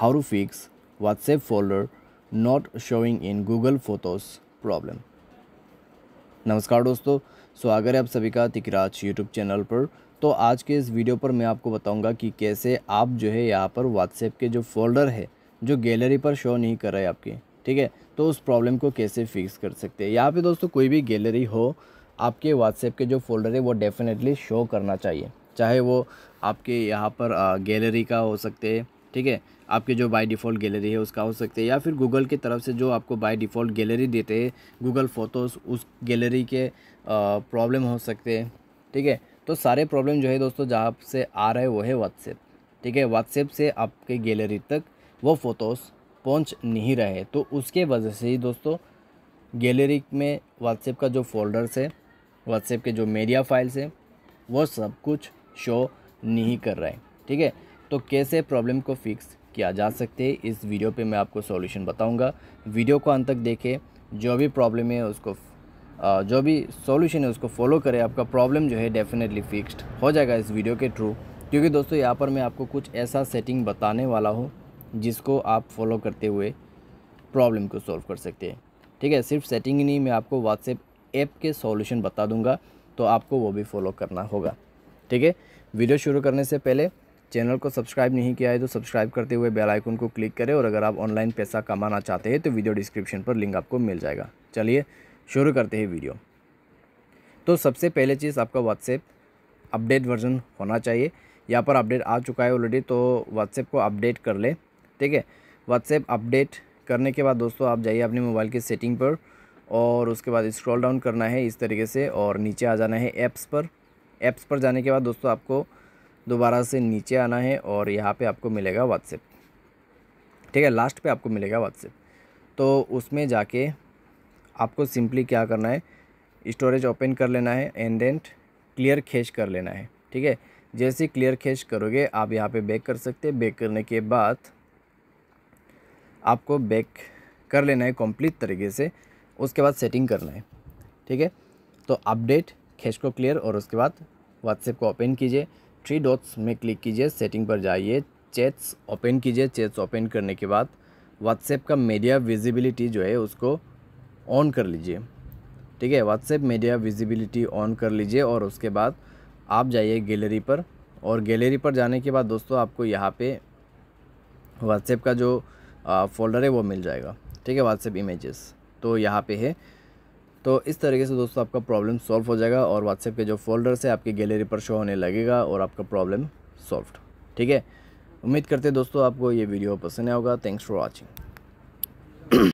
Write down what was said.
how to fix WhatsApp folder not showing in Google Photos problem. नमस्कार दोस्तों स्वागत है आप सभी का तिकराज यूट्यूब चैनल पर तो आज के इस वीडियो पर मैं आपको बताऊंगा कि कैसे आप जो है यहाँ पर व्हाट्सएप के जो फोल्डर है जो गैलरी पर शो नहीं कर रहे आपके ठीक है तो उस प्रॉब्लम को कैसे फिक्स कर सकते हैं यहाँ पे दोस्तों कोई भी गैलरी हो आपके व्हाट्सएप के जो फोल्डर है वो डेफिनेटली शो करना चाहिए चाहे वो आपके यहाँ पर गैलरी का हो सकते हैं ठीक है आपके जो बाय डिफ़ॉल्ट गैलरी है उसका हो सकता है या फिर गूगल की तरफ से जो आपको बाय डिफ़ॉल्ट गैलरी देते हैं गूगल फ़ोटोज़ उस गैलरी के प्रॉब्लम हो सकते हैं ठीक है तो सारे प्रॉब्लम जो है दोस्तों जहाँ से आ रहे वो है व्हाट्सएप ठीक है व्हाट्सएप से आपके गैलरी तक वो फ़ोटोज़ पहुँच नहीं रहे तो उसके वजह से ही दोस्तों गैलरी में व्हाट्सएप का जो फोल्डर्स है व्हाट्सएप के जो मीडिया फाइल्स है वो सब कुछ शो नहीं कर रहे ठीक है तो कैसे प्रॉब्लम को फिक्स किया जा सकते है इस वीडियो पे मैं आपको सॉल्यूशन बताऊंगा वीडियो को अंत तक देखें जो भी प्रॉब्लम है उसको जो भी सॉल्यूशन है उसको फॉलो करें आपका प्रॉब्लम जो है डेफिनेटली फिक्स्ड हो जाएगा इस वीडियो के थ्रू क्योंकि दोस्तों यहाँ पर मैं आपको कुछ ऐसा सेटिंग बताने वाला हूँ जिसको आप फॉलो करते हुए प्रॉब्लम को सॉल्व कर सकते हैं ठीक है सिर्फ सेटिंग ही नहीं मैं आपको व्हाट्सएप ऐप के सॉल्यूशन बता दूंगा तो आपको वो भी फॉलो करना होगा ठीक है वीडियो शुरू करने से पहले चैनल को सब्सक्राइब नहीं किया है तो सब्सक्राइब करते हुए बेल आइकन को क्लिक करें और अगर आप ऑनलाइन पैसा कमाना चाहते हैं तो वीडियो डिस्क्रिप्शन पर लिंक आपको मिल जाएगा चलिए शुरू करते हैं वीडियो तो सबसे पहले चीज़ आपका व्हाट्सएप अपडेट वर्जन होना चाहिए यहाँ पर अपडेट आ चुका है ऑलरेडी तो व्हाट्सएप को अपडेट कर ले ठीक है व्हाट्सएप अपडेट करने के बाद दोस्तों आप जाइए अपने मोबाइल की सेटिंग पर और उसके बाद स्क्रॉल डाउन करना है इस तरीके से और नीचे आ जाना है ऐप्स पर ऐप्स पर जाने के बाद दोस्तों आपको दोबारा से नीचे आना है और यहाँ पे आपको मिलेगा व्हाट्सएप ठीक है लास्ट पे आपको मिलेगा व्हाट्सएप तो उसमें जाके आपको सिंपली क्या करना है स्टोरेज ओपन कर लेना है एंड देंट क्लियर खेच कर लेना है ठीक है जैसे क्लियर खेच करोगे आप यहाँ पे बैक कर सकते हैं बैक करने के बाद आपको बैक कर लेना है कंप्लीट तरीके से उसके बाद सेटिंग करना है ठीक है तो अपडेट खेच को क्लियर और उसके बाद व्हाट्सएप को ओपन कीजिए थ्री डॉट्स में क्लिक कीजिए सेटिंग पर जाइए चैट्स ओपन कीजिए चैट्स ओपन करने के बाद व्हाट्सएप का मीडिया विजिबिलिटी जो है उसको ऑन कर लीजिए ठीक है व्हाट्सएप मीडिया विजिबिलिटी ऑन कर लीजिए और उसके बाद आप जाइए गैलरी पर और गैलरी पर जाने के बाद दोस्तों आपको यहाँ पे व्हाट्सएप का जो फोल्डर है वो मिल जाएगा ठीक है व्हाट्सएप इमेजेस तो यहाँ पे है तो इस तरीके से दोस्तों आपका प्रॉब्लम सॉल्व हो जाएगा और व्हाट्सएप के जो फोल्डर्स है आपकी गैलरी पर शो होने लगेगा और आपका प्रॉब्लम सॉल्व ठीक है उम्मीद करते हैं दोस्तों आपको ये वीडियो पसंद आएगा थैंक्स फॉर वॉचिंग